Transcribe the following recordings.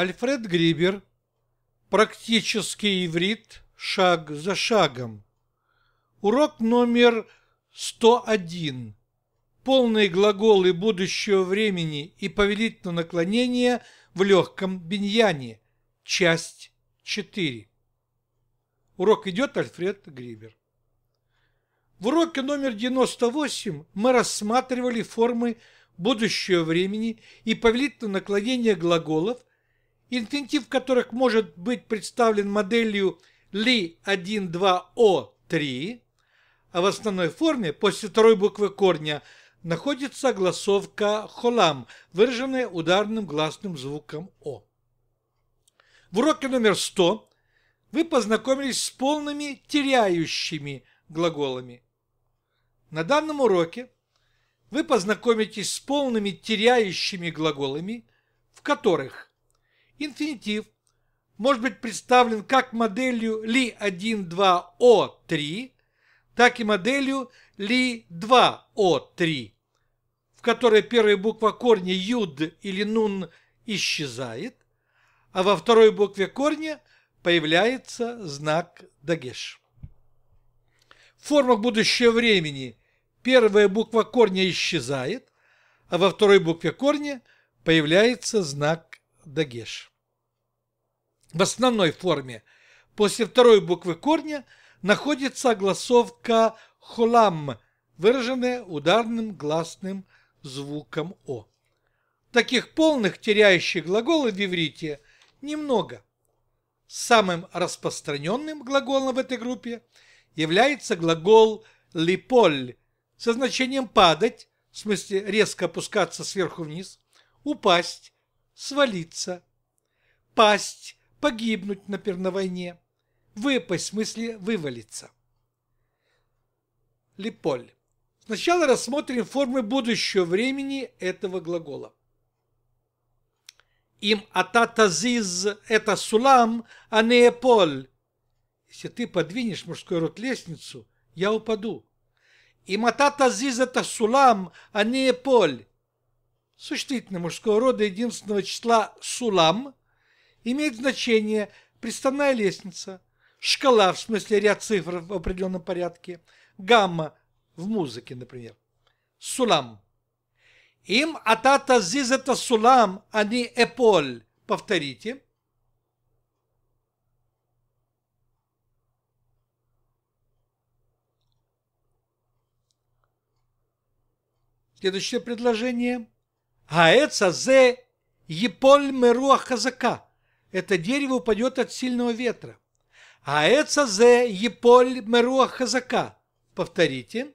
Альфред Грибер «Практический иврит. Шаг за шагом». Урок номер 101. Полные глаголы будущего времени и повелительное наклонение в легком биньяне. Часть 4. Урок идет Альфред Грибер. В уроке номер 98 мы рассматривали формы будущего времени и повелительное наклонение глаголов инфинитив которых может быть представлен моделью Ли-1,2-О3, а в основной форме после второй буквы корня находится гласовка холам, выраженная ударным гласным звуком О. В уроке номер 100 вы познакомились с полными теряющими глаголами. На данном уроке вы познакомитесь с полными теряющими глаголами, в которых инфинитив может быть представлен как моделью Ли-1,2О3, так и моделью Ли-2О3, в которой первая буква корня Юд или Нун исчезает, а во второй букве корня появляется знак Дагеш. В формах будущего времени первая буква корня исчезает, а во второй букве корня появляется знак Дагеш в основной форме после второй буквы корня находится огласовка «холам», выраженная ударным гласным звуком «о». Таких полных теряющих глаголов в иврите немного. Самым распространенным глаголом в этой группе является глагол «липоль» со значением «падать», в смысле резко опускаться сверху вниз, «упасть», «свалиться», «пасть», погибнуть, например, на войне, выпасть, в смысле вывалиться. Липоль. Сначала рассмотрим формы будущего времени этого глагола. Им ататазиз это сулам, а не эполь. Если ты подвинешь мужской рот лестницу, я упаду. Им ататазиз это сулам, а не эполь. Существительное мужского рода единственного числа сулам – имеет значение приставная лестница, шкала, в смысле ряд цифр в определенном порядке, гамма в музыке, например, сулам. Им атата зизета сулам, а не эполь. Повторите. Следующее предложение. Аэца зе еполь меруа хазака это дерево упадет от сильного ветра. А это зе еполь меруах хазака. Повторите.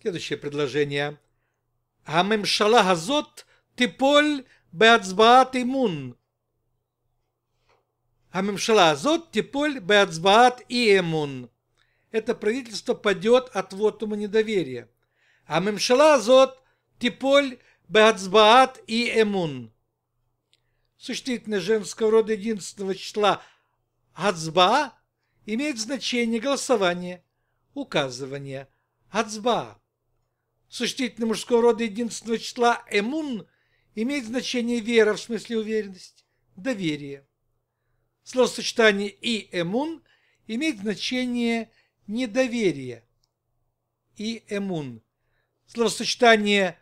Следующее предложение. Амемшала газот типоль беацбаат имун. Амемшала газот типоль беацбаат и имун это правительство падет от вотума недоверия. А мемшала азот типоль беацбаат и эмун. Существительное женского рода единственного числа «Ацбаа» имеет значение голосование, указывание. «Ацбаа». Существительное мужского рода единственного числа «Эмун» имеет значение вера в смысле уверенность, доверие. Словосочетание «и эмун» имеет значение недоверие и эмун. Словосочетание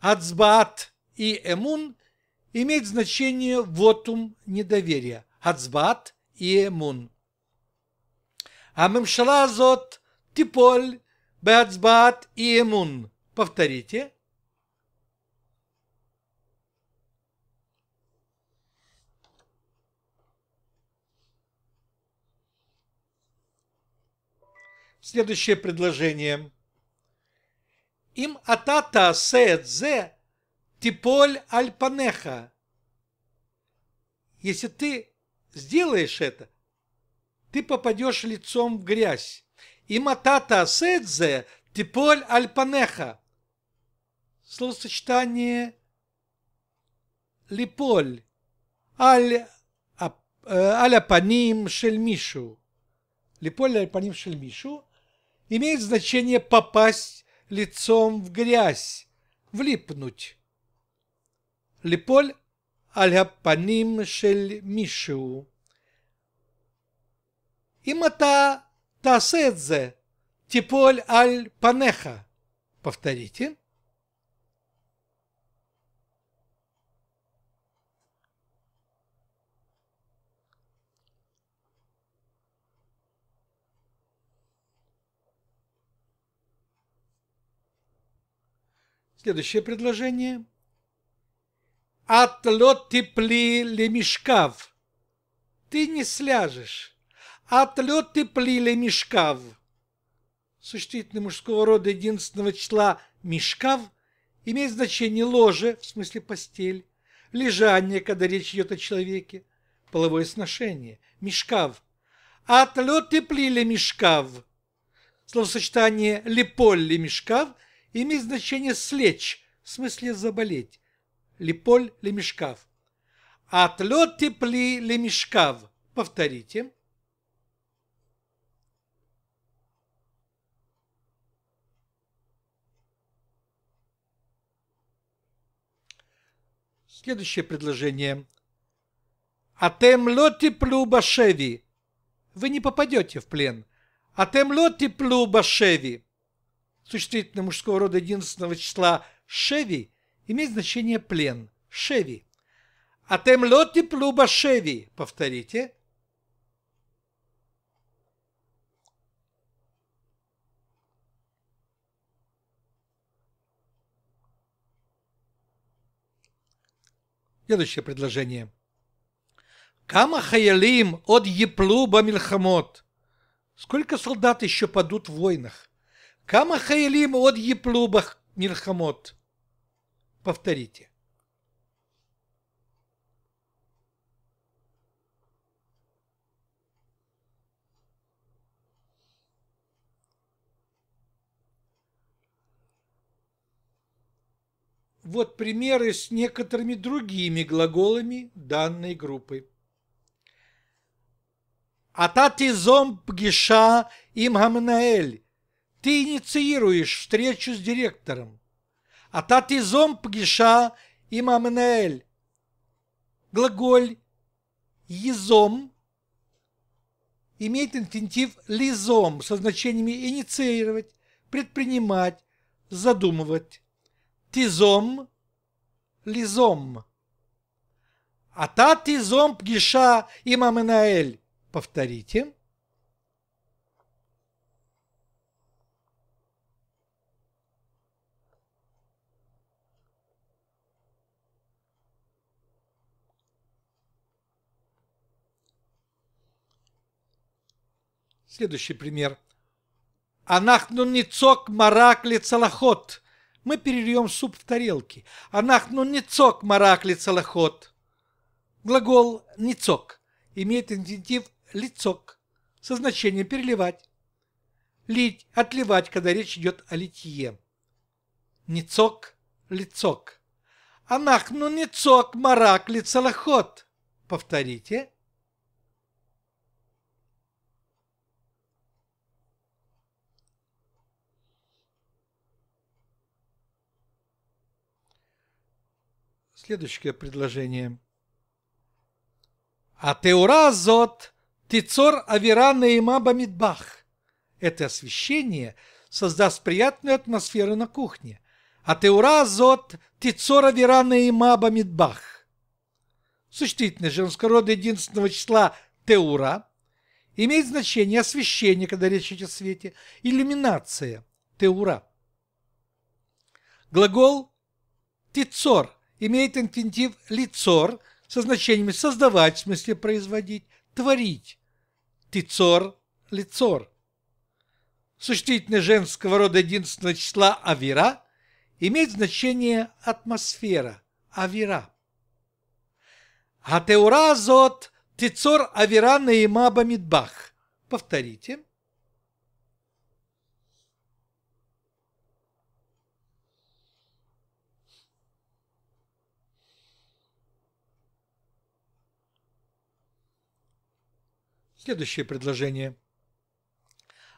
«ацбаат» и «эмун» имеет значение «вотум недоверия» – «ацбаат» и «эмун». А мемшала азот типоль беацбаат и эмун. Повторите. Следующее предложение. Им атата сэдзе типоль альпанеха. Если ты сделаешь это, ты попадешь лицом в грязь. Им атата сэдзе типоль альпанеха. Словосочетание липоль аль а, э, аляпаним шельмишу. Липоль аляпаним шельмишу имеет значение попасть лицом в грязь, влипнуть. Липоль аль паним шель мишиу. Имата таседзе типоль аль-панеха. Повторите. Следующее предложение. Атлот тепли лемешкав. Ты не сляжешь. Атлет тепли лемешкав. Существительное мужского рода единственного числа мешкав имеет значение ложе, в смысле постель, лежание, когда речь идет о человеке, половое сношение, мешкав. Атлет тепли лемешкав. Словосочетание ли лемешкав – имеет значение «слечь», в смысле «заболеть», «липоль лемешкав». «Отлет тепли лемешкав», повторите. Следующее предложение. «Атем лоти плю башеви». Вы не попадете в плен. «Атем лоти плю башеви» существительное мужского рода единственного числа «шеви» имеет значение «плен» – «шеви». «Атем лоти плуба шеви» – повторите. Следующее предложение. «Кама хаялим от еплуба мильхамот» – сколько солдат еще падут в войнах? Кама хаилим от еплубах Мирхамот. Повторите. Вот примеры с некоторыми другими глаголами данной группы. Ататизом зом пгиша им хамнаэль ты инициируешь встречу с директором. а тати зом пгиша имамнеэль. Глаголь «езом» имеет интенсив «лизом» со значениями «инициировать», «предпринимать», «задумывать», «тизом», «лизом». «Ататизом пгиша имамнеэль» повторите. Следующий пример. Анахну нецок, маракли целоход. Мы перельем суп в тарелке. Анахну нецок, маракли целоход. Глагол нецок имеет интенсив лицок со значением переливать. Лить, отливать, когда речь идет о литье. Нецок, лицок. Анахну нецок, маракли целоход. Повторите. Следующее предложение. Атеуразот тицор авирана има бамидбах. Это освещение создаст приятную атмосферу на кухне. Атеуразот тицор авирана има бамидбах. Существительное женского рода единственного числа теура имеет значение освещение, когда речь идет о свете, иллюминация, теура. Глагол тицор имеет инфинитив «лицор» со значениями «создавать», в смысле «производить», «творить», «тицор», «лицор». Существительное женского рода единственного числа авера имеет значение «атмосфера», «авира». «Атеура зот тицор авера наима бамидбах». Повторите. Следующее предложение.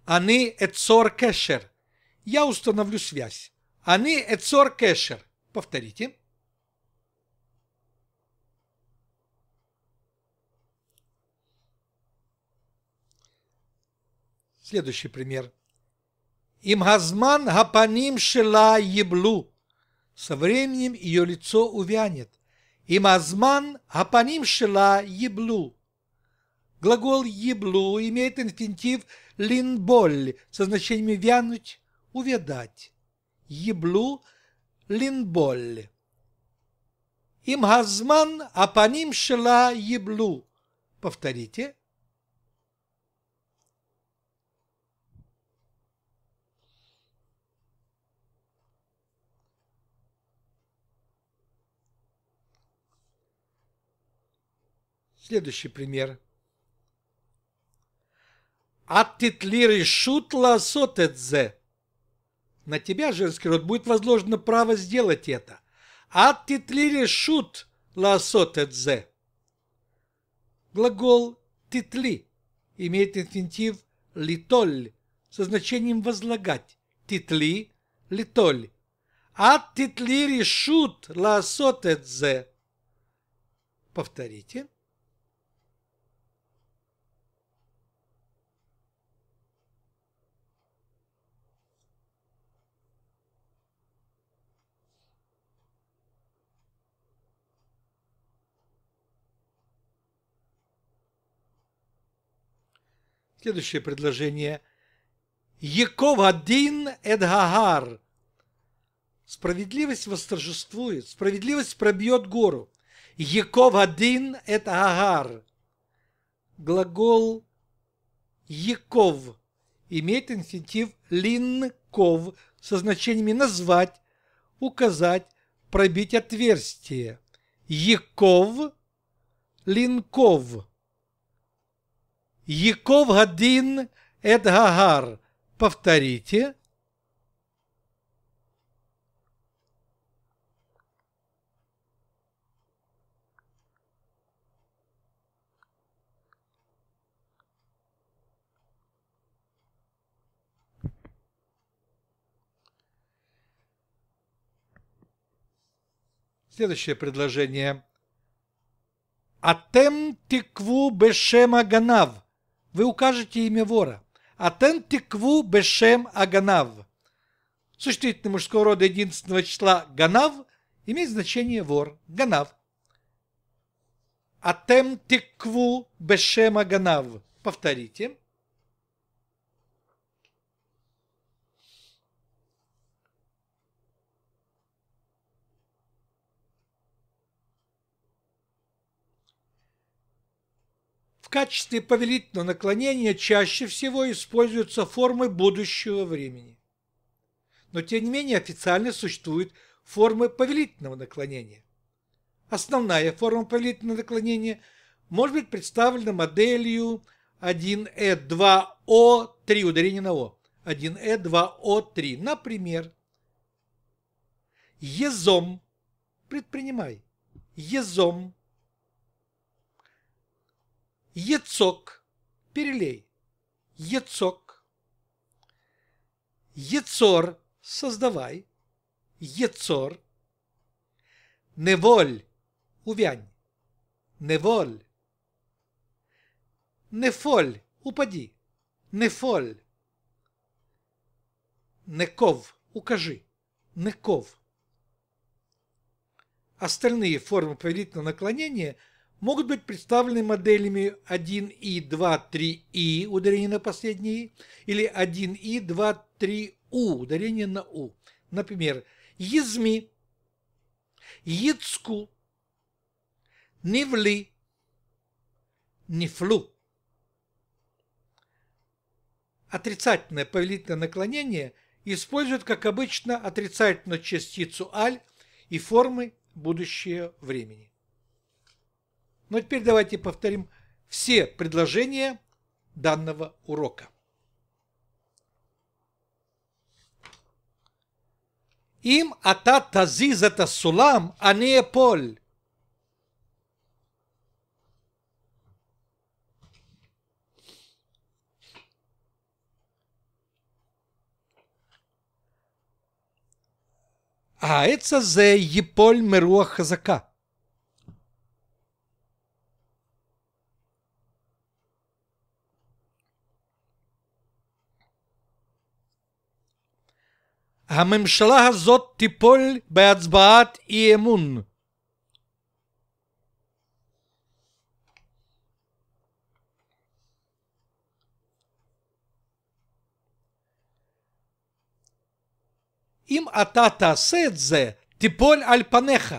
Аны эцор кэшер. Я установлю связь. Аны эцор кэшер. Повторите. Следующий пример. Им газман гапаним шела еблу. Со временем ее лицо увянет. Имазман газман гапаним шела еблу. Глагол «еблу» имеет инфинитив «линболь» со значениями «вянуть», «увядать». «Еблу» – «линболь». «Им газман апаним шела еблу». Повторите. Следующий пример – Аттит лиры шутла сотетзе. На тебя, женский род, будет возложено право сделать это. Аттит лиры решут ла сотетзе. Глагол «титли» имеет инфинитив «литоль» со значением «возлагать». «Титли» – «литоль». «Ат титли решут лаосотедзе». Повторите. Следующее предложение. Яков один Эдгагар. Справедливость восторжествует, справедливость пробьет гору. Яков один Эдгагар. Глагол Яков имеет инфинитив линков со значениями назвать, указать, пробить отверстие. Яков, линков. Яков Гадин Эдгагар. Повторите. Следующее предложение. Атем тикву бешема ганав вы укажете имя вора. Атен тикву бешем аганав. Существительное мужского рода единственного числа ганав имеет значение вор. Ганав. Атем тикву бешем аганав. Повторите. качестве повелительного наклонения чаще всего используются формы будущего времени. Но тем не менее официально существуют формы повелительного наклонения. Основная форма повелительного наклонения может быть представлена моделью 1 e 2 о 3 ударение на О, 1 e 2 о 3 Например, ЕЗОМ, предпринимай, ЕЗОМ Яцок. Перелей. Яцок. Яцор. Создавай. Яцор. Неволь. Увянь. Неволь. Нефоль. Упади. Нефоль. Неков. Укажи. Неков. Остальные формы повелительного наклонения – могут быть представлены моделями 1И, 2, 3И, ударение на последние, или 1И, 2, 3У, ударение на У. Например, язми, яцку, нивли, нифлу. Отрицательное повелительное наклонение используют, как обычно, отрицательную частицу «аль» и формы будущего времени. Но теперь давайте повторим все предложения данного урока. Им ата тазиз это сулам, а не поль. העץ הזה ייפול מרוח хазака. הממשלה הזאת תיפול בהצבעת אי אמון. אם אתה תעשה את זה, תיפול על פניך.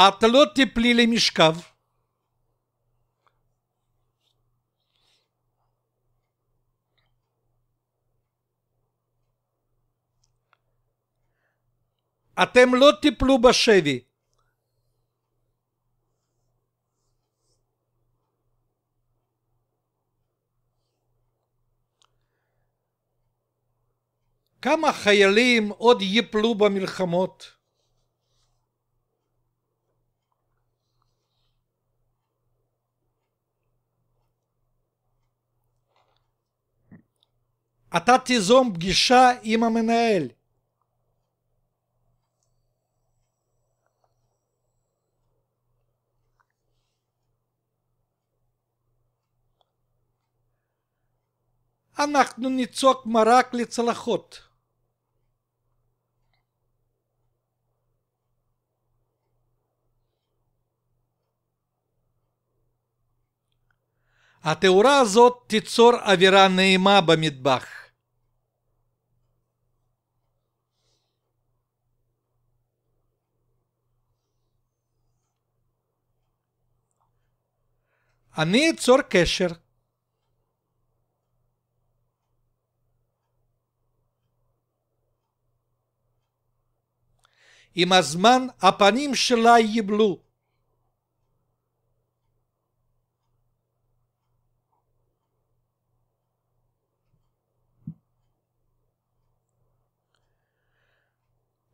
את לא תפלי למשכב. אתם לא תפלו בשבי. כמה חיילים עוד יפלו במלחמות? אתה תיזום פגישה עם המנהל. אנחנו ניצוק מרק לצלחות. התאורה הזאת תיצור אווירה נעימה במטבח. אני אצור קשר. עם הזמן הפנים שלה ייבלו.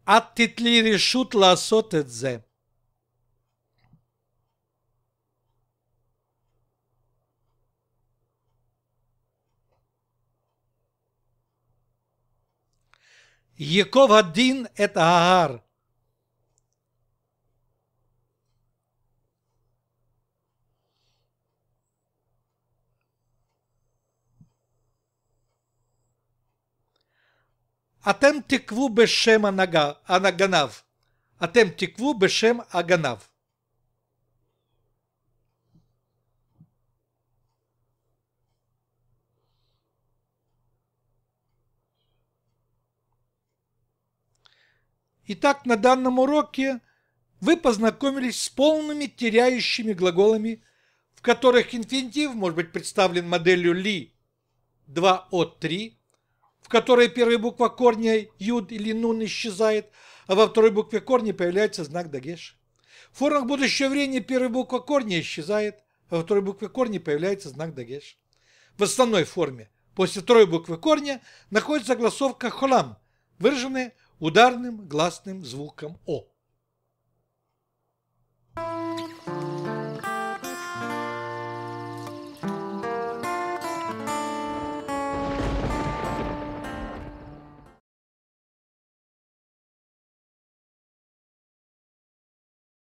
את תתלי רשות לעשות את זה. Яков הדין את ההר. אתם תקבו בשם הנגנב. אתם תקבו בשם הגנב. Итак, на данном уроке вы познакомились с полными теряющими глаголами, в которых инфинитив может быть представлен моделью ли 2 от 3, в которой первая буква корня юд или нун исчезает, а во второй букве корня появляется знак дагеш. В формах будущего времени первая буква корня исчезает, а во второй букве корня появляется знак дагеш. В основной форме после второй буквы корня находится гласовка холам, выраженная ударным гласным звуком О. thank you